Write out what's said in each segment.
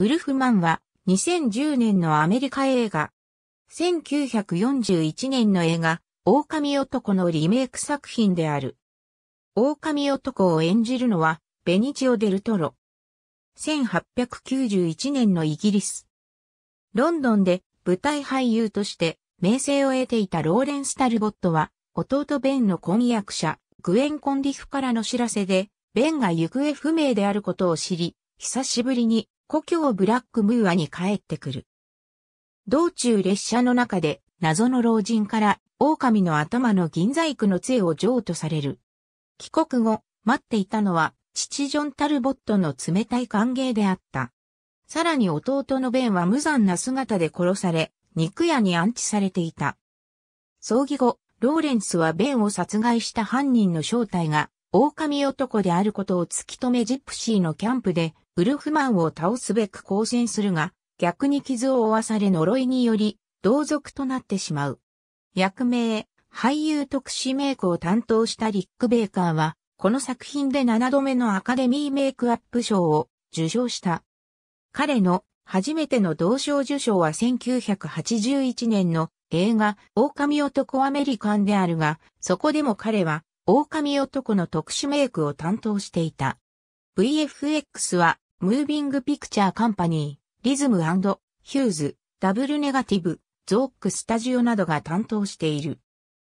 ウルフマンは2010年のアメリカ映画。1941年の映画、狼男のリメイク作品である。狼男を演じるのは、ベニチオ・デルトロ。1891年のイギリス。ロンドンで舞台俳優として名声を得ていたローレンス・タルボットは、弟ベンの婚約者、グエン・コンディフからの知らせで、ベンが行方不明であることを知り、久しぶりに故郷ブラックムーアに帰ってくる。道中列車の中で謎の老人から狼の頭の銀細工の杖を譲渡される。帰国後、待っていたのは父ジョン・タルボットの冷たい歓迎であった。さらに弟のベンは無残な姿で殺され、肉屋に安置されていた。葬儀後、ローレンスはベンを殺害した犯人の正体が、狼男であることを突き止めジップシーのキャンプでウルフマンを倒すべく交戦するが、逆に傷を負わされ呪いにより、同族となってしまう。役名、俳優特殊メイクを担当したリック・ベーカーは、この作品で7度目のアカデミーメイクアップ賞を受賞した。彼の初めての同賞受賞は1981年の映画狼男アメリカンであるが、そこでも彼は狼男の特殊メイクを担当していた。VFX はムービングピクチャーカンパニー、リズムヒューズ、ダブルネガティブ、ゾーックスタジオなどが担当している。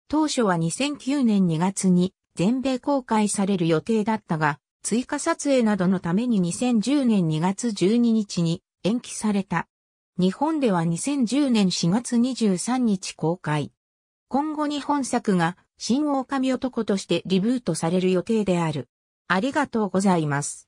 当初は2009年2月に全米公開される予定だったが、追加撮影などのために2010年2月12日に延期された。日本では2010年4月23日公開。今後日本作が新狼男としてリブートされる予定である。ありがとうございます。